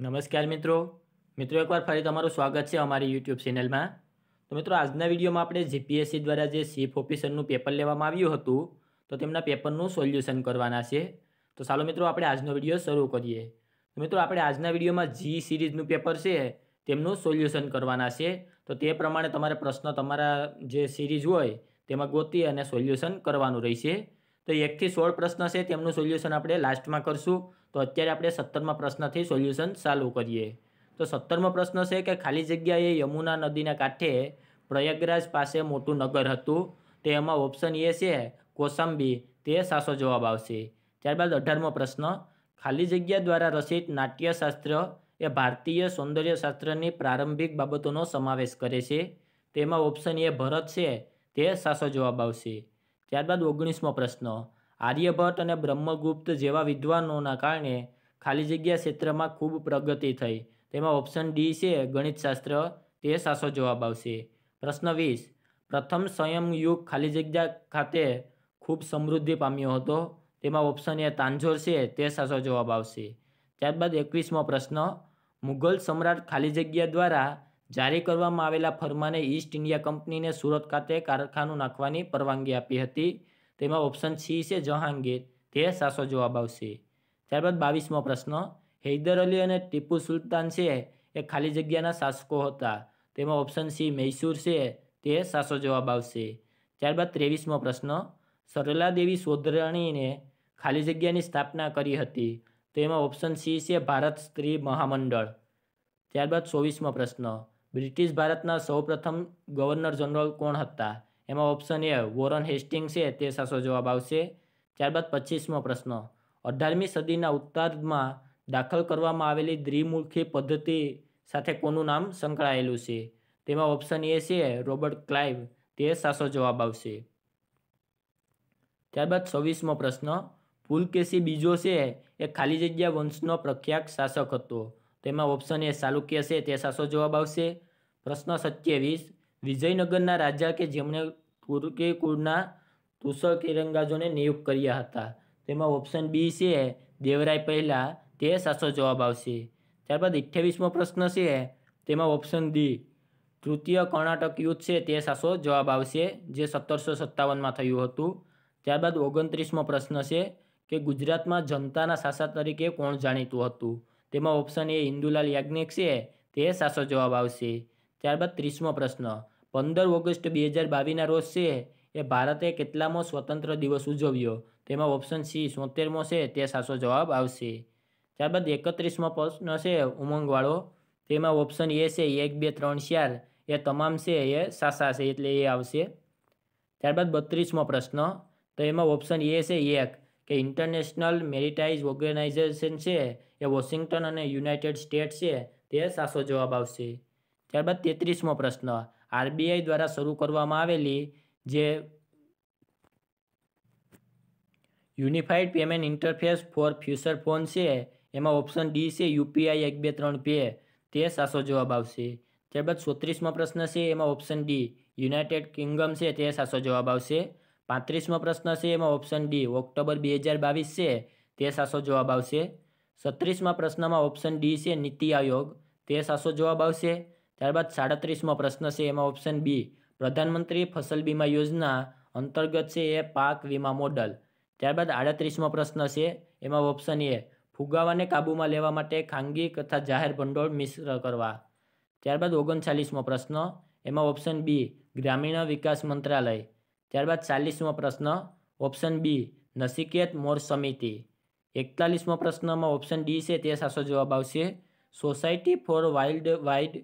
નમસ્કાર મિત્રો મિત્રો એકવાર ફરી તમારું સ્વાગત છે અમારી યુટ્યુબ ચેનલમાં તો મિત્રો આજના વિડીયોમાં આપણે જીપીએસસી દ્વારા જે ચીફ ઓફિસરનું પેપર લેવામાં આવ્યું હતું તો તેમના પેપરનું સોલ્યુશન કરવાના છે તો ચાલો મિત્રો આપણે આજનો વિડીયો શરૂ કરીએ તો મિત્રો આપણે આજના વિડીયોમાં જી સિરીઝનું પેપર છે તેમનું સોલ્યુશન કરવાના છે તો તે પ્રમાણે તમારે પ્રશ્ન તમારા જે સિરીઝ હોય તેમાં ગોતી અને સોલ્યુશન કરવાનું રહેશે તો એકથી સોળ પ્રશ્ન છે તેમનું સોલ્યુશન આપણે લાસ્ટમાં કરશું તો અત્યારે આપણે સત્તરમાં પ્રશ્નથી સોલ્યુશન ચાલુ કરીએ તો સત્તરમો પ્રશ્ન છે કે ખાલી જગ્યાએ યમુના નદીના કાંઠે પ્રયાગરાજ પાસે મોટું નગર હતું તો એમાં ઓપ્શન એ છે કોસંબી તે સાસો જવાબ આવશે ત્યારબાદ અઢારમો પ્રશ્ન ખાલી જગ્યા દ્વારા રચિત નાટ્યશાસ્ત્ર એ ભારતીય સૌંદર્યશાસ્ત્રની પ્રારંભિક બાબતોનો સમાવેશ કરે છે તેમાં ઓપ્શન એ ભરત છે તે સાસો જવાબ આવશે ત્યારબાદ ઓગણીસમો પ્રશ્ન આર્યભટ્ટ અને બ્રહ્મગુપ્ત જેવા વિદ્વાનોના કારણે ખાલી જગ્યા ક્ષેત્રમાં ખૂબ પ્રગતિ થઈ તેમાં ઓપ્શન ડી છે ગણિતશાસ્ત્ર તે સાચો જવાબ આવશે પ્રશ્ન વીસ પ્રથમ સંયમયુગ ખાલી જગ્યા ખાતે ખૂબ સમૃદ્ધિ પામ્યો હતો તેમાં ઓપ્શન એ તાંજોર છે તે સાચો જવાબ આવશે ત્યારબાદ એકવીસમો પ્રશ્ન મુઘલ સમ્રાટ ખાલી જગ્યા દ્વારા જારી કરવામાં આવેલા ફરમાને ઈસ્ટ ઇન્ડિયા કંપનીને સુરત ખાતે કારખાનું નાખવાની પરવાનગી આપી હતી તેમાં ઓપ્શન સી છે જહાંગીર તે સાચો જવાબ આવશે ત્યારબાદ બાવીસમો પ્રશ્ન હૈદર અલી અને ટીપુ સુલતાન છે એ ખાલી જગ્યાના શાસકો હતા તેમાં ઓપ્શન સી મૈસૂર છે તે સાચો જવાબ આવશે ત્યારબાદ ત્રેવીસમો પ્રશ્ન સરલાદેવી સોધરાણીને ખાલી જગ્યાની સ્થાપના કરી હતી તેમાં ઓપ્શન સી છે ભારત સ્ત્રી મહામંડળ ત્યારબાદ ચોવીસમો પ્રશ્ન બ્રિટિશ ભારતના સૌપ્રથમ ગવર્નર જનરલ કોણ હતા એમાં ઓપ્શન એ વોરન હેસ્ટિંગ છે તે સાચો જવાબ આવશે ત્યારબાદ પચીસમો પ્રશ્ન અઢારમી સદીના ઉત્તરમાં દાખલ કરવામાં આવેલી દ્વિમુખી પદ્ધતિ સાથે કોનું નામ સંકળાયેલું છે તેમાં ઓપ્શન એ છે રોબર્ટ ક્લાઇવ તે સાચો જવાબ આવશે ત્યારબાદ છવ્વીસમો પ્રશ્ન પુલકેશી બીજો છે એ ખાલી જગ્યા વંશનો પ્રખ્યાત શાસક હતો તેમાં ઓપ્શન એ ચાલુક્ય છે તે સાસો જવાબ આવશે પ્રશ્ન સત્યાવીસ વિજયનગરના રાજા કે જેમણે તુર્કી કુળના તુષક કિરંગાજોને નિયુક્ત કર્યા હતા તેમાં ઓપ્શન બી છે દેવરાય પહેલાં તે સાસો જવાબ આવશે ત્યારબાદ અઠ્યાવીસમો પ્રશ્ન છે તેમાં ઓપ્શન ડી તૃતીય કર્ણાટક યુદ્ધ છે તે સાસો જવાબ આવશે જે સત્તરસો સત્તાવનમાં થયું હતું ત્યારબાદ ઓગણત્રીસમો પ્રશ્ન છે કે ગુજરાતમાં જનતાના સાસા તરીકે કોણ જાણીતું હતું તેમાં ઓપ્શન એ હિન્દુલાલ યાજ્ઞિક છે તે સાચો જવાબ આવશે ત્યારબાદ ત્રીસમો પ્રશ્ન પંદર ઓગસ્ટ બે હજાર બાવીસના રોજ છે એ ભારતે કેટલામો સ્વતંત્ર દિવસ ઉજવ્યો તેમાં ઓપ્શન સી સોતેરમો છે તે સાચો જવાબ આવશે ત્યારબાદ એકત્રીસમો પ્રશ્ન છે ઉમંગવાળો તેમાં ઓપ્શન એ છે એક બે ત્રણ ચાર એ તમામ છે એ સાસા છે એટલે એ આવશે ત્યારબાદ બત્રીસમો પ્રશ્ન તો એમાં ઓપ્શન એ છે એક કે ઇન્ટરનેશનલ મેરિટાઇઝ ઓર્ગેનાઇઝેશન છે એ વોશિંગ્ટન અને યુનાઇટેડ સ્ટેટ્સ છે તે સાચો જવાબ આવશે ત્યારબાદ તેત્રીસમો પ્રશ્ન આરબીઆઈ દ્વારા શરૂ કરવામાં આવેલી જે unified payment interface for future phone છે એમાં ઓપ્શન ડી છે યુપીઆઈ એક બે ત્રણ પે તે સાચો જવાબ આવશે ત્યારબાદ સોત્રીસમો પ્રશ્ન છે એમાં ઓપ્શન ડી યુનાઇટેડ કિંગડમ છે તે સાચો જવાબ આવશે પાંત્રીસમો પ્રશ્ન છે એમાં ઓપ્શન ડી ઓક્ટોબર બે હજાર બાવીસ છે તે સાસો જવાબ આવશે છત્રીસમાં પ્રશ્નમાં ઓપ્શન ડી છે નીતિ આયોગ તે સાસો જવાબ આવશે ત્યારબાદ સાડત્રીસમો પ્રશ્ન છે એમાં ઓપ્શન બી પ્રધાનમંત્રી ફસલ બીમા યોજના અંતર્ગત છે એ પાક વીમા મોડલ ત્યારબાદ આડત્રીસમો પ્રશ્ન છે એમાં ઓપ્શન એ ફુગાવાને કાબૂમાં લેવા માટે ખાનગી તથા જાહેર ભંડોળ મિશ્ર કરવા ત્યારબાદ ઓગણચાલીસમો પ્રશ્ન એમાં ઓપ્શન બી ગ્રામીણ વિકાસ મંત્રાલય ત્યારબાદ ચાલીસમો પ્રશ્ન ઓપ્શન બી નસિકેત મોર સમિતિ એકતાલીસમો પ્રશ્નમાં ઓપ્શન ડી છે તે સાચો જવાબ આવશે society for wild wide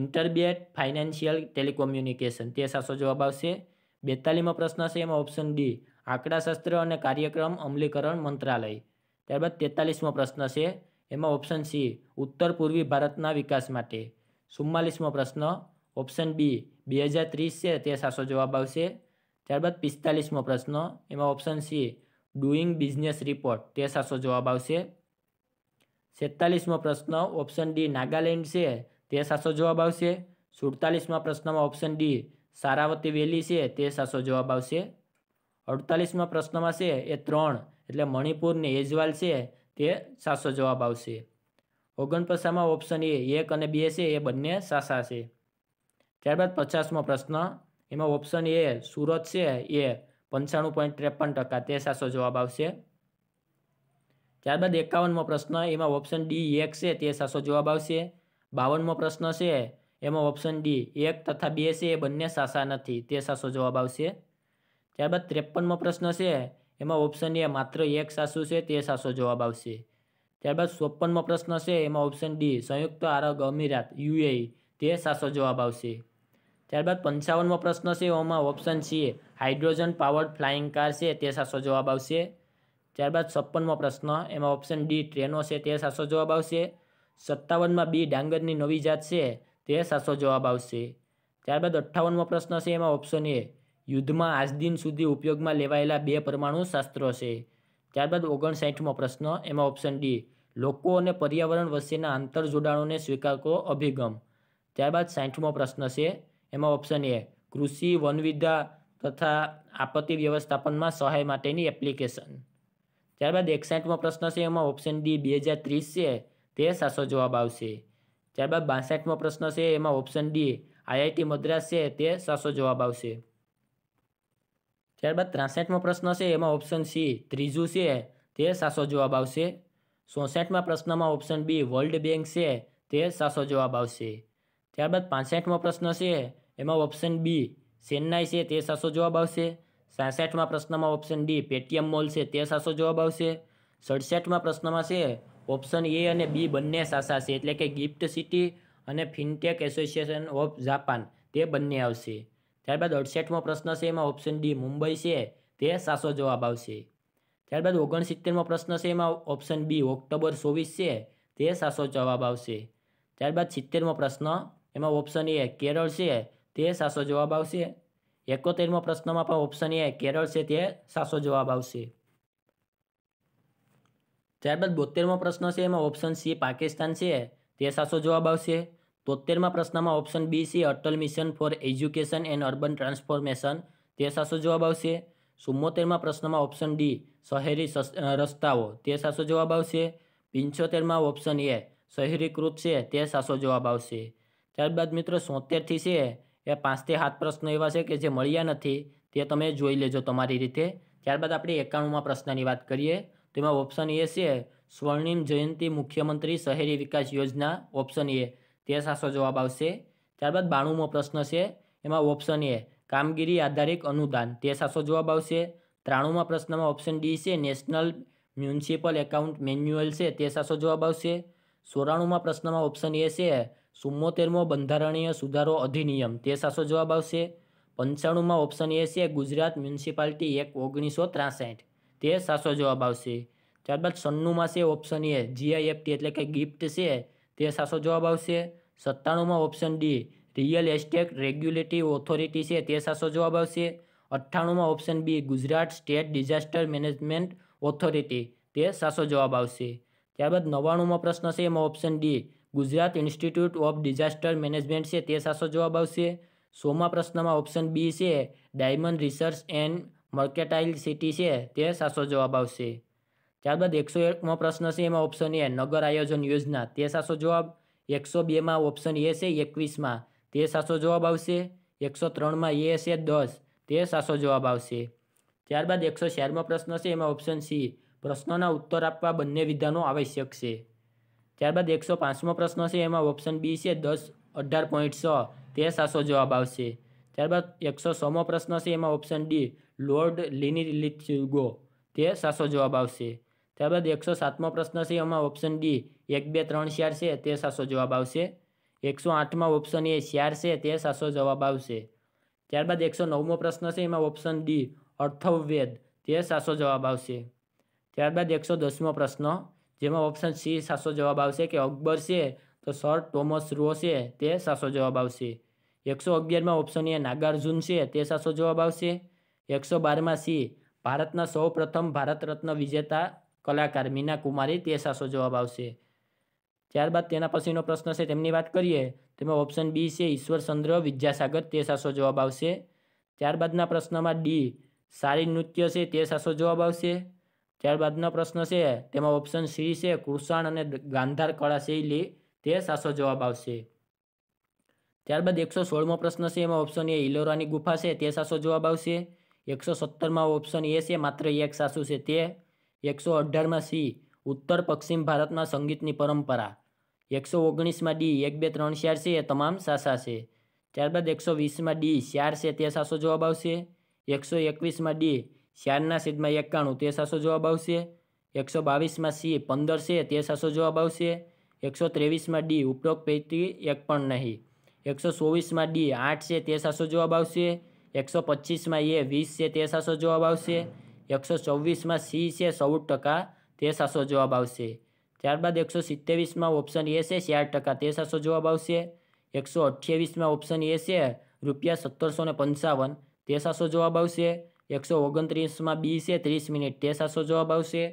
interbank financial telecommunication તે સાચો જવાબ આવશે બેતાલીમો પ્રશ્ન છે એમાં ઓપ્શન ડી આંકડાશાસ્ત્ર અને કાર્યક્રમ અમલીકરણ મંત્રાલય ત્યારબાદ તેતાલીસમો પ્રશ્ન છે એમાં ઓપ્શન સી ઉત્તર પૂર્વી ભારતના વિકાસ માટે ચુમ્માલીસમો પ્રશ્ન ઓપ્શન બી બે હજાર ત્રીસ છે તે સાચો જવાબ આવશે ત્યારબાદ પિસ્તાલીસમો પ્રશ્ન એમાં option C doing business report તે સાચો જવાબ આવશે સેતાલીસમો પ્રશ્ન ઓપ્શન ડી નાગાલેન્ડ છે તે સાચો જવાબ આવશે સુડતાલીસમા પ્રશ્નમાં ઓપ્શન ડી સારાવતી વેલી છે તે સાચો જવાબ આવશે અડતાલીસમા પ્રશ્નમાં છે એ ત્રણ એટલે મણિપુરને એજવાલ છે તે સાચો જવાબ આવશે ઓગણપચાસમાં ઓપ્શન એ એક અને બે છે એ બંને સાસા છે ત્યારબાદ પચાસમો પ્રશ્ન એમાં ઓપ્શન એ સુરત છે એ પંચાણું પોઈન્ટ ત્રેપન ટકા તે સાચો જવાબ આવશે ત્યારબાદ એકાવનમો પ્રશ્ન એમાં ઓપ્શન ડી એક છે તે સાચો જવાબ આવશે બાવનમો પ્રશ્ન છે એમાં ઓપ્શન ડી એક તથા બે છે એ બંને સાસા નથી તે સાચો જવાબ આવશે ત્યારબાદ ત્રેપનમો પ્રશ્ન છે એમાં ઓપ્શન એ માત્ર એક સાસુ છે તે સાચો જવાબ આવશે ત્યારબાદ ચોપનમો પ્રશ્ન છે એમાં ઓપ્શન ડી સંયુક્ત આરબ અમીરાત યુએઈ તે સાચો જવાબ આવશે ત્યારબાદ પંચાવનમો પ્રશ્ન છે ઓમાં ઓપ્શન છે હાઇડ્રોજન પાવર્ડ ફ્લાઇંગ કાર છે તે સાચો જવાબ આવશે ત્યારબાદ છપ્પનમો પ્રશ્ન એમાં ઓપ્શન ડી ટ્રેનો છે તે સાચો જવાબ આવશે સત્તાવનમાં બી ડાંગરની નવી જાત છે તે સાચો જવાબ આવશે ત્યારબાદ અઠ્ઠાવનમો પ્રશ્ન છે એમાં ઓપ્શન એ યુદ્ધમાં આજ દિન સુધી ઉપયોગમાં લેવાયેલા બે પરમાણુ શાસ્ત્રો છે ત્યારબાદ ઓગણસાઠમો પ્રશ્ન એમાં ઓપ્શન ડી લોકો અને પર્યાવરણ વચ્ચેના આંતરજોડાણોને સ્વીકારકો અભિગમ ત્યારબાદ સાઠમો પ્રશ્ન છે એમાં ઓપ્શન એ કૃષિ વનવિદ્યા તથા આપત્તિ વ્યવસ્થાપનમાં સહાય માટેની એપ્લિકેશન ત્યારબાદ એકસાઠમો પ્રશ્ન છે એમાં ઓપ્શન ડી બે હજાર ત્રીસ છે તે સાચો જવાબ આવશે ત્યારબાદ બાસઠમો પ્રશ્ન છે એમાં ઓપ્શન ડી આઈઆઈટી મદ્રાસ છે તે સાચો જવાબ આવશે ત્યારબાદ ત્રાસઠમો પ્રશ્ન છે એમાં ઓપ્શન સી ત્રીજું છે તે સાચો જવાબ આવશે ચોસઠમાં પ્રશ્નમાં ઓપ્શન બી વર્લ્ડ બેંક છે તે સાચો જવાબ આવશે ત્યારબાદ પાંસઠમો પ્રશ્ન છે એમાં ઓપ્શન બી ચેન્નાઈ છે તે સાસો જવાબ આવશે સાસઠમાં પ્રશ્નમાં ઓપ્શન ડી પેટીએમ મોલ છે તે સાસો જવાબ આવશે સડસઠમાં પ્રશ્નમાં છે ઓપ્શન એ અને બી બંને સાસા છે એટલે કે ગિફ્ટ સિટી અને ફિનટેક એસોસિએશન ઓફ જાપાન તે બંને આવશે ત્યારબાદ અડસઠમો પ્રશ્ન છે એમાં ઓપ્શન ડી મુંબઈ છે તે સાસો જવાબ આવશે ત્યારબાદ ઓગણસિત્તેરમો પ્રશ્ન છે એમાં ઓપ્શન બી ઓક્ટોબર ચોવીસ છે તે સાસો જવાબ આવશે ત્યારબાદ સિત્તેરમો પ્રશ્ન એમાં ઓપ્શન એ કેરળ છે તે સાચો જવાબ આવશે એકોતેરમો પ્રશ્નમાં પણ ઓપ્શન એ કેરળ છે તે સાચો જવાબ આવશે ત્યારબાદ બોતેરમો પ્રશ્ન છે એમાં ઓપ્શન સી પાકિસ્તાન છે તે સાચો જવાબ આવશે તોતેરમાં પ્રશ્નમાં option B C Atal mission for education and urban transformation તે સાચો જવાબ આવશે ચુમ્મોતેરમાં પ્રશ્નમાં ઓપ્શન ડી શહેરી રસ્તાઓ તે સાચો જવાબ આવશે પંચોતેરમાં ઓપ્શન એ શહેરીકૃત છે તે સાચો જવાબ આવશે ત્યારબાદ મિત્રો સોતેરથી છે એ પાંચથી સાત પ્રશ્નો એવા છે કે જે મળ્યા નથી તે તમે જોઈ લેજો તમારી રીતે ત્યારબાદ આપણે એકાણુંમાં પ્રશ્નની વાત કરીએ તો એમાં ઓપ્શન એ છે સ્વર્ણિમ જયંતિ મુખ્યમંત્રી શહેરી વિકાસ યોજના ઓપ્શન એ તે સાસો જવાબ આવશે ત્યારબાદ બાણુંમો પ્રશ્ન છે એમાં ઓપ્શન એ કામગીરી આધારિત અનુદાન તે સાસો જવાબ આવશે ત્રાણુંમાં પ્રશ્નમાં ઓપ્શન ડી છે નેશનલ મ્યુનિસિપલ એકાઉન્ટ મેન્યુઅલ છે તે સાસો જવાબ આવશે સોરાણુંમાં પ્રશ્નમાં ઓપ્શન એ છે ચુમ્મોતેરમો બંધારણીય સુધારો અધિનિયમ તે સાચો જવાબ આવશે પંચાણુંમાં ઓપ્શન એ છે ગુજરાત મ્યુનિસિપાલિટી એક ઓગણીસો ત્રાસઠ તે સાચો જવાબ આવશે ત્યારબાદ સન્નુંમાં છે ઓપ્શન એ જીઆઈએફટી એટલે કે ગિફ્ટ છે તે સાચો જવાબ આવશે સત્તાણુંમાં option D real estate regulatory authority છે તે સાચો જવાબ આવશે અઠ્ઠાણુંમાં option B Gujarat state disaster management authority તે સાચો જવાબ આવશે ત્યારબાદ નવ્વાણુંમાં પ્રશ્ન છે એમાં option D Gujarat institute of disaster management છે તે સાચો જવાબ આવશે સોમા પ્રશ્નમાં ઓપ્શન બી છે diamond research and mercantile city છે તે સાચો જવાબ આવશે ત્યારબાદ એકસો એકમો પ્રશ્ન છે એમાં ઓપ્શન એ નગર આયોજન યોજના તે સાચો જવાબ એકસો બેમાં ઓપ્શન એ છે એકવીસમાં તે સાચો જવાબ આવશે એકસો ત્રણમાં એ છે દસ તે સાચો જવાબ આવશે ત્યારબાદ એકસો ચારમો પ્રશ્ન છે એમાં ઓપ્શન સી પ્રશ્નોના ઉત્તર આપવા બંને વિધાનો આવશ્યક છે ત્યારબાદ એકસો પાંચમો પ્રશ્ન છે એમાં ઓપ્શન બી છે દસ અઢાર પોઈન્ટ સો તે સાસો જવાબ આવશે ત્યારબાદ એકસો સોમો પ્રશ્ન છે એમાં option D Lord Linlithgow તે સાસો જવાબ આવશે ત્યારબાદ એકસો સાતમો પ્રશ્ન છે એમાં ઓપ્શન ડી એક બે ત્રણ ચાર છે તે સાસો જવાબ આવશે એકસો આઠમાં ઓપ્શન એ ચાર છે તે સાસો જવાબ આવશે ત્યારબાદ એકસો નવમો પ્રશ્ન છે એમાં ઓપ્શન ડી અર્થવવેદ તે સાસો જવાબ આવશે ત્યારબાદ એકસો દસમો પ્રશ્ન જેમાં ઓપ્શન સી સાચો જવાબ આવશે કે અકબર છે તો સર ટોમસ રો છે તે સાચો જવાબ આવશે એકસો અગિયારમાં ઓપ્શન એ નાગાર્જુન છે તે સાચો જવાબ આવશે એકસો બારમાં સી ભારતના સૌ પ્રથમ ભારત રત્ન વિજેતા કલાકાર મીના કુમારી તે સાચો જવાબ આવશે ત્યારબાદ તેના પછીનો પ્રશ્ન છે તેમની વાત કરીએ તેમાં ઓપ્શન બી છે ઈશ્વરચંદ્ર વિદ્યાસાગર તે સાચો જવાબ આવશે ત્યારબાદના પ્રશ્નમાં ડી સારી નૃત્ય છે તે સાચો જવાબ આવશે ત્યારબાદનો પ્રશ્ન છે તેમાં ઓપ્શન સી છે કૃષાણ અને ગાંધાર કળા શૈલી તે સાચો જવાબ આવશે ત્યારબાદ એકસો સોળમો પ્રશ્ન છે એમાં ઓપ્શન એ ઇલોરાની ગુફા છે તે સાચો જવાબ આવશે એકસો સત્તરમાં ઓપ્શન એ છે માત્ર એક સાસુ છે તે એકસો અઢારમાં સી ઉત્તર પશ્ચિમ ભારતમાં સંગીતની પરંપરા એકસો ઓગણીસમાં ડી એક બે ત્રણ શ્યાર છે એ તમામ સાસા છે ત્યારબાદ એકસો વીસમાં ડી શ્યાર છે તે સાસો જવાબ આવશે એકસો એકવીસમાં ડી ચારના સીધમાં એકાણું તે સાચો જવાબ આવશે એકસો બાવીસમાં સી પંદર છે તે સાચો જવાબ આવશે એકસો ત્રેવીસમાં ડી ઉપરોક્ત પૈકી એક પણ નહીં એકસો ચોવીસમાં ડી આઠ છે તે સાચો જવાબ આવશે એકસો પચીસમાં એ વીસ છે તે સાચો જવાબ આવશે એકસો ચોવીસમાં સી છે ચૌદ ટકા તે સાચો જવાબ આવશે ત્યારબાદ એકસો સિત્તેવીસમાં ઓપ્શન એ છે ચાર ટકા તે સાચો જવાબ આવશે એકસો અઠ્યાવીસમાં ઓપ્શન એ છે રૂપિયા સત્તરસો ને પંચાવન તે સાચો જવાબ આવશે એકસો ઓગણત્રીસમાં બી છે ત્રીસ મિનિટ તે સાસો જવાબ આવશે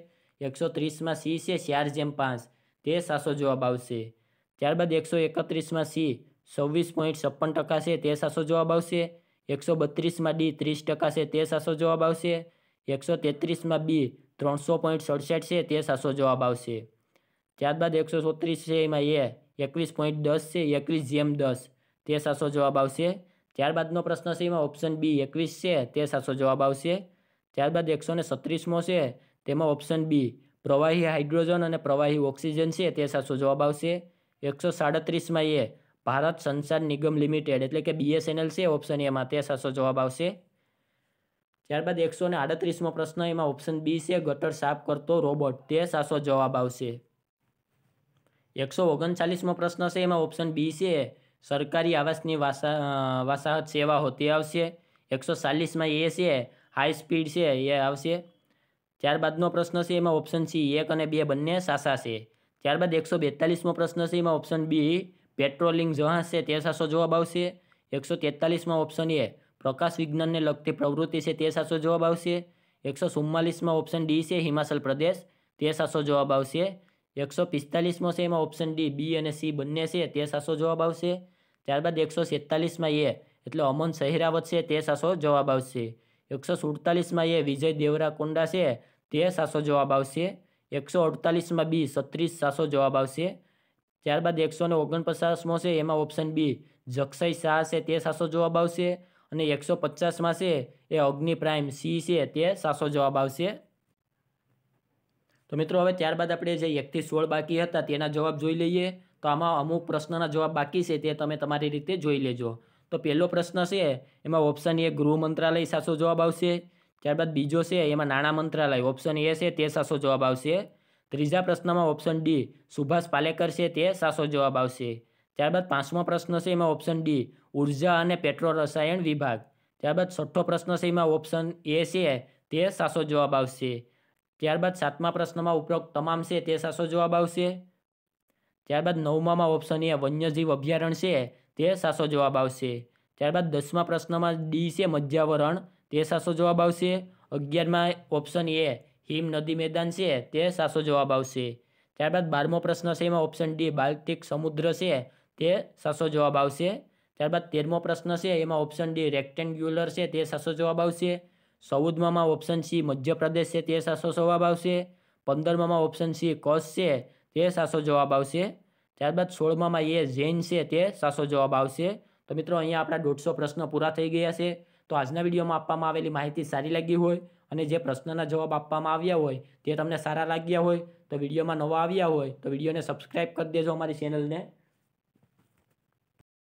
એકસો ત્રીસમાં સી છે ચાર જેમ પાંચ તે સાસો જવાબ આવશે ત્યારબાદ એકસો એકત્રીસમાં સી છવ્વીસ પોઈન્ટ છપ્પન ટકા છે તે સાસો જવાબ આવશે એકસો બત્રીસમાં ડી ત્રીસ ટકા છે તે સાસો જવાબ આવશે એકસો તેત્રીસમાં બી ત્રણસો પોઈન્ટ સડસઠ છે તે સાસો જવાબ આવશે ત્યારબાદ એકસો છોત્રીસ છે એમાં એ એકવીસ પોઈન્ટ દસ છે એકવીસ જેમ દસ તે સાસો જવાબ આવશે ત્યારબાદનો પ્રશ્ન છે એમાં ઓપ્શન બી એકવીસ છે તે સાચો જવાબ આવશે ત્યારબાદ એકસો ને છત્રીસમો છે તેમાં ઓપ્શન બી પ્રવાહી હાઇડ્રોજન અને પ્રવાહી ઓક્સિજન છે તે સાચો જવાબ આવશે એકસો સાડત્રીસમાં એ ભારત સંસાર નિગમ લિમિટેડ એટલે કે બીએસએનએલ છે ઓપ્શન એમાં તે સાચો જવાબ આવશે ત્યારબાદ એકસો ને આડત્રીસમો પ્રશ્ન એમાં ઓપ્શન બી છે ગટર સાફ કરતો રોબોટ તે સાચો જવાબ આવશે એકસો ઓગણચાલીસમો પ્રશ્ન છે એમાં ઓપ્શન બી છે સરકારી આવાસની વસાહત સેવાઓ તે આવશે એકસો ચાલીસમાં એ છે હાઈ સ્પીડ છે એ આવશે ત્યારબાદનો પ્રશ્ન છે એમાં ઓપ્શન સી એક અને બે બંને સાસા છે ત્યારબાદ એકસો બેતાલીસમો પ્રશ્ન છે એમાં ઓપ્શન બી પેટ્રોલિંગ જહાજ છે તે સાસો જવાબ આવશે એકસો તેતાલીસમાં ઓપ્શન એ પ્રકાશ વિજ્ઞાનને લગતી પ્રવૃત્તિ છે તે સાસો જવાબ આવશે એકસો ચુમ્માલીસમાં ઓપ્શન ડી છે હિમાચલ પ્રદેશ તે સાસો જવાબ આવશે એકસો પિસ્તાલીસમાં છે એમાં ઓપ્શન ડી બી અને સી બંને છે તે સાસો જવાબ આવશે ત્યારબાદ એકસો સેતાલીસમાં એ એટલે અમન સહેરાવત છે તે સાસો જવાબ આવશે એકસો સુડતાલીસમાં એ વિજય દેવરા દેવરાકોંડા છે તે સાસો જવાબ આવશે એકસો અડતાલીસમાં બી સત્રીસ સાસો જવાબ આવશે ત્યારબાદ એકસો ને ઓગણપચાસમાં છે એમાં ઓપ્શન બી જક્ષય શાહ છે તે સાસો જવાબ આવશે અને એકસો પચાસમાં છે એ અગ્નિ પ્રાઇમ સી છે તે સાસો જવાબ આવશે તો મિત્રો હવે ત્યારબાદ આપણે જે એકથી સોળ બાકી હતા તેના જવાબ જોઈ લઈએ તો આમાં અમુક પ્રશ્નના જવાબ બાકી છે તે તમે તમારી રીતે જોઈ લેજો તો પહેલો પ્રશ્ન છે એમાં ઓપ્શન એ ગૃહ મંત્રાલય સાસો જવાબ આવશે ત્યારબાદ બીજો છે એમાં નાણાં મંત્રાલય ઓપ્શન એ છે તે સાસો જવાબ આવશે ત્રીજા પ્રશ્નમાં ઓપ્શન ડી સુભાષ પાલેકર છે તે સાસો જવાબ આવશે ત્યારબાદ પાંચમો પ્રશ્ન છે એમાં ઓપ્શન ડી ઉર્જા અને પેટ્રો રસાયણ વિભાગ ત્યારબાદ છઠ્ઠો પ્રશ્ન છે એમાં ઓપ્શન એ છે તે સાસો જવાબ આવશે ત્યારબાદ સાતમા પ્રશ્નમાં ઉપરોક્ત તમામ છે તે સાચો જવાબ આવશે ત્યારબાદ નવમામાં ઓપ્શન એ વન્યજીવ અભયારણ્ય છે તે સાચો જવાબ આવશે ત્યારબાદ દસમા પ્રશ્નમાં ડી છે મધ્યાવરણ તે સાચો જવાબ આવશે અગિયારમાં ઓપ્શન એ હિમ નદી મેદાન છે તે સાચો જવાબ આવશે ત્યારબાદ બારમો પ્રશ્ન છે એમાં ઓપ્શન ડી બાલ્ટિક સમુદ્ર છે તે સાચો જવાબ આવશે ત્યારબાદ તેરમો પ્રશ્ન છે એમાં ઓપ્શન ડી રેક્ટેન્ગ્યુલર છે તે સાચો જવાબ આવશે ચૌદમાં ઓપ્શન સી મધ્યપ્રદેશ છે તે સાસો જવાબ આવશે પંદરમામાં ઓપ્શન સી કચ્છ છે તે સાસો જવાબ આવશે ત્યારબાદ સોળમામાં એ જૈન છે તે સાસો જવાબ આવશે તો મિત્રો અહીંયા આપણા દોઢસો પ્રશ્નો પૂરા થઈ ગયા છે તો આજના વિડીયોમાં આપવામાં આવેલી માહિતી સારી લાગી હોય અને જે પ્રશ્નના જવાબ આપવામાં આવ્યા હોય તે તમને સારા લાગ્યા હોય તો વિડીયોમાં નવા આવ્યા હોય તો વિડીયોને સબસ્ક્રાઈબ કરી દેજો અમારી ચેનલને